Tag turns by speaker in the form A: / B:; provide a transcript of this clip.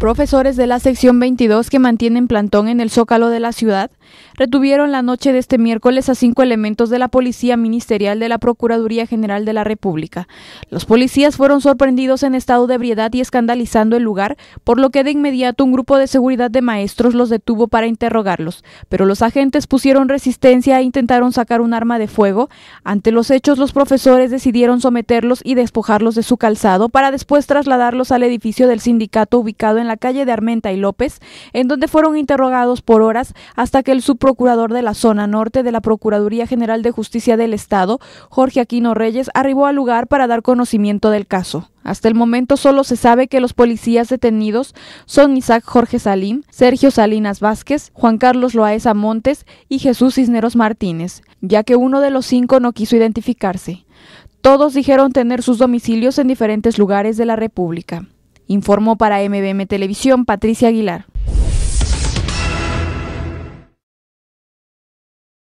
A: Profesores de la sección 22 que mantienen plantón en el zócalo de la ciudad retuvieron la noche de este miércoles a cinco elementos de la Policía Ministerial de la Procuraduría General de la República. Los policías fueron sorprendidos en estado de ebriedad y escandalizando el lugar, por lo que de inmediato un grupo de seguridad de maestros los detuvo para interrogarlos, pero los agentes pusieron resistencia e intentaron sacar un arma de fuego. Ante los hechos, los profesores decidieron someterlos y despojarlos de su calzado para después trasladarlos al edificio del sindicato ubicado en la calle de Armenta y López, en donde fueron interrogados por horas hasta que el subprocurador de la zona norte de la Procuraduría General de Justicia del Estado, Jorge Aquino Reyes, arribó al lugar para dar conocimiento del caso. Hasta el momento solo se sabe que los policías detenidos son Isaac Jorge Salim, Sergio Salinas Vázquez, Juan Carlos Loaesa Montes y Jesús Cisneros Martínez, ya que uno de los cinco no quiso identificarse. Todos dijeron tener sus domicilios en diferentes lugares de la República. Informó para MBM Televisión Patricia Aguilar.